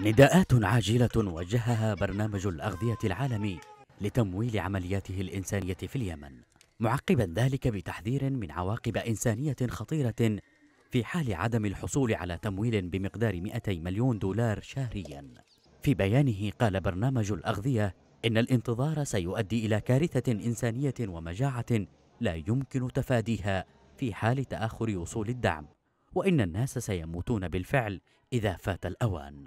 نداءات عاجلة وجهها برنامج الأغذية العالمي لتمويل عملياته الإنسانية في اليمن معقبا ذلك بتحذير من عواقب إنسانية خطيرة في حال عدم الحصول على تمويل بمقدار 200 مليون دولار شهريا في بيانه قال برنامج الأغذية إن الانتظار سيؤدي إلى كارثة إنسانية ومجاعة لا يمكن تفاديها في حال تآخر وصول الدعم وإن الناس سيموتون بالفعل إذا فات الأوان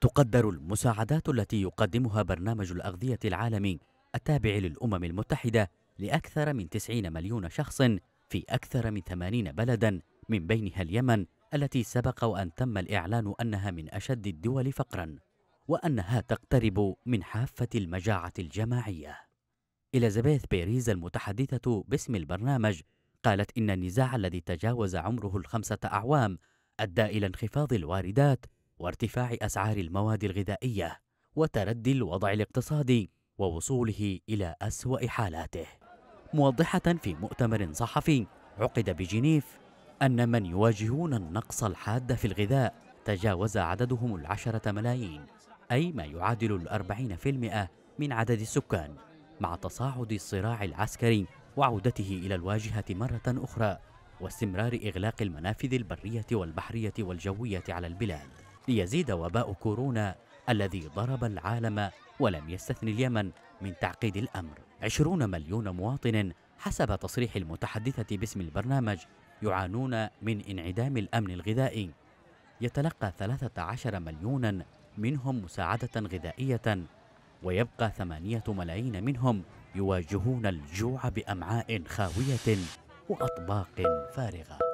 تقدر المساعدات التي يقدمها برنامج الأغذية العالمي التابع للأمم المتحدة لأكثر من 90 مليون شخص في أكثر من 80 بلدا من بينها اليمن التي سبق وأن تم الإعلان أنها من أشد الدول فقرا وأنها تقترب من حافة المجاعة الجماعية إليزابيث بيريز المتحدثة باسم البرنامج قالت إن النزاع الذي تجاوز عمره الخمسة أعوام أدى إلى انخفاض الواردات وارتفاع أسعار المواد الغذائية وتردي الوضع الاقتصادي ووصوله إلى أسوأ حالاته موضحة في مؤتمر صحفي عقد بجنيف أن من يواجهون النقص الحاد في الغذاء تجاوز عددهم العشرة ملايين أي ما يعادل الأربعين في المئة من عدد السكان مع تصاعد الصراع العسكري وعودته إلى الواجهة مرة أخرى واستمرار إغلاق المنافذ البرية والبحرية والجوية على البلاد ليزيد وباء كورونا الذي ضرب العالم ولم يستثن اليمن من تعقيد الأمر 20 مليون مواطن حسب تصريح المتحدثة باسم البرنامج يعانون من انعدام الأمن الغذائي يتلقى 13 مليونا منهم مساعدة غذائية ويبقى ثمانية ملايين منهم يواجهون الجوع بأمعاء خاوية وأطباق فارغة